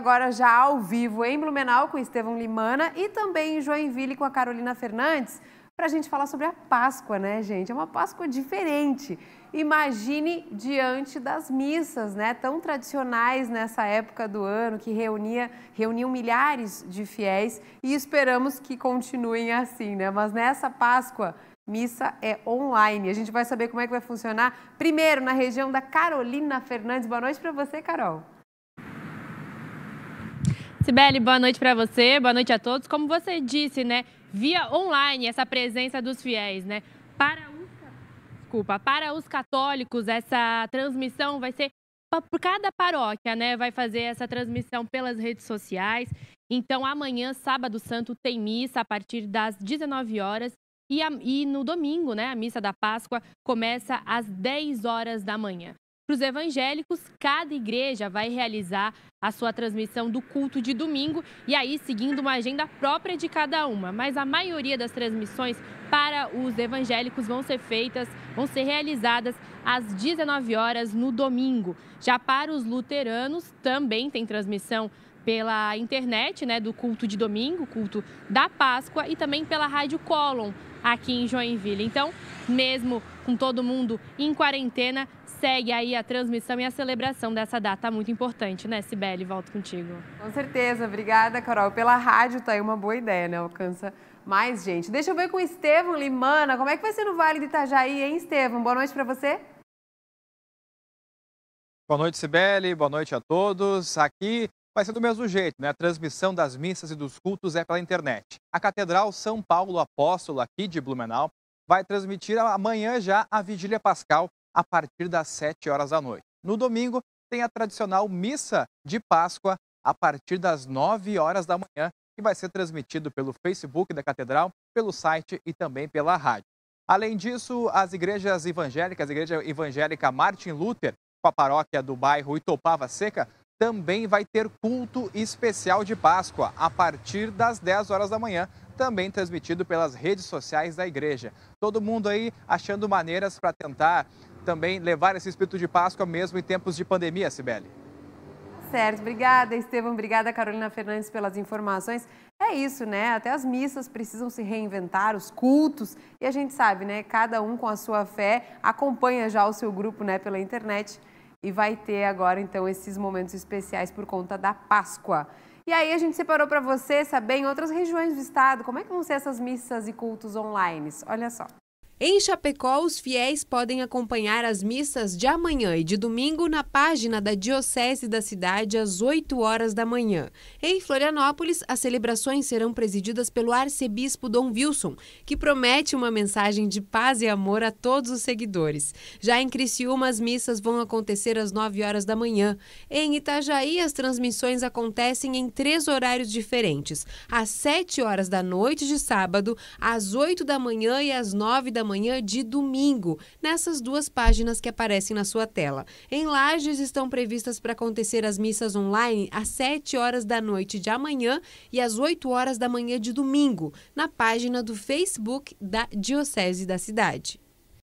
Agora já ao vivo em Blumenau com Estevão Limana e também em Joinville com a Carolina Fernandes para a gente falar sobre a Páscoa, né, gente? É uma Páscoa diferente. Imagine diante das missas, né, tão tradicionais nessa época do ano que reunia reuniam milhares de fiéis e esperamos que continuem assim, né? Mas nessa Páscoa Missa é online. A gente vai saber como é que vai funcionar primeiro na região da Carolina Fernandes. Boa noite para você, Carol. Sibeli, boa noite para você, boa noite a todos. Como você disse, né, via online essa presença dos fiéis, né? Para os, desculpa, para os católicos essa transmissão vai ser por cada paróquia, né, vai fazer essa transmissão pelas redes sociais. Então, amanhã, sábado santo, tem missa a partir das 19 horas. E, a, e no domingo, né, a missa da Páscoa começa às 10 horas da manhã. Para os evangélicos, cada igreja vai realizar a sua transmissão do culto de domingo e aí seguindo uma agenda própria de cada uma. Mas a maioria das transmissões para os evangélicos vão ser feitas, vão ser realizadas às 19 horas no domingo. Já para os luteranos também tem transmissão pela internet, né, do culto de domingo, culto da Páscoa e também pela Rádio Colon aqui em Joinville. Então, mesmo com todo mundo em quarentena, segue aí a transmissão e a celebração dessa data muito importante, né, Sibeli? Volto contigo. Com certeza. Obrigada, Carol. Pela rádio tá aí uma boa ideia, né? Alcança mais gente. Deixa eu ver com o Estevam Limana. Como é que vai ser no Vale de Itajaí, hein, Estevam? Boa noite para você. Boa noite, Sibeli. Boa noite a todos. Aqui vai ser do mesmo jeito, né? A transmissão das missas e dos cultos é pela internet. A Catedral São Paulo Apóstolo, aqui de Blumenau, vai transmitir amanhã já a Vigília Pascal a partir das 7 horas da noite. No domingo, tem a tradicional missa de Páscoa a partir das 9 horas da manhã, que vai ser transmitido pelo Facebook da Catedral, pelo site e também pela rádio. Além disso, as igrejas evangélicas, a Igreja Evangélica Martin Luther, com a paróquia do bairro Itopava Seca, também vai ter culto especial de Páscoa a partir das 10 horas da manhã, também transmitido pelas redes sociais da igreja. Todo mundo aí achando maneiras para tentar também levar esse espírito de Páscoa mesmo em tempos de pandemia, Sibeli. Certo, obrigada Estevam, obrigada Carolina Fernandes pelas informações. É isso, né? Até as missas precisam se reinventar, os cultos, e a gente sabe, né? Cada um com a sua fé acompanha já o seu grupo, né, pela internet e vai ter agora então esses momentos especiais por conta da Páscoa. E aí a gente separou para você saber em outras regiões do estado como é que vão ser essas missas e cultos online. Olha só. Em Chapecó, os fiéis podem acompanhar as missas de amanhã e de domingo na página da Diocese da cidade às 8 horas da manhã. Em Florianópolis, as celebrações serão presididas pelo arcebispo Dom Wilson, que promete uma mensagem de paz e amor a todos os seguidores. Já em Criciúma, as missas vão acontecer às 9 horas da manhã. Em Itajaí, as transmissões acontecem em três horários diferentes: às 7 horas da noite de sábado, às 8 da manhã e às 9 da manhã manhã de domingo, nessas duas páginas que aparecem na sua tela. Em Lages estão previstas para acontecer as missas online às 7 horas da noite de amanhã e às 8 horas da manhã de domingo, na página do Facebook da Diocese da cidade.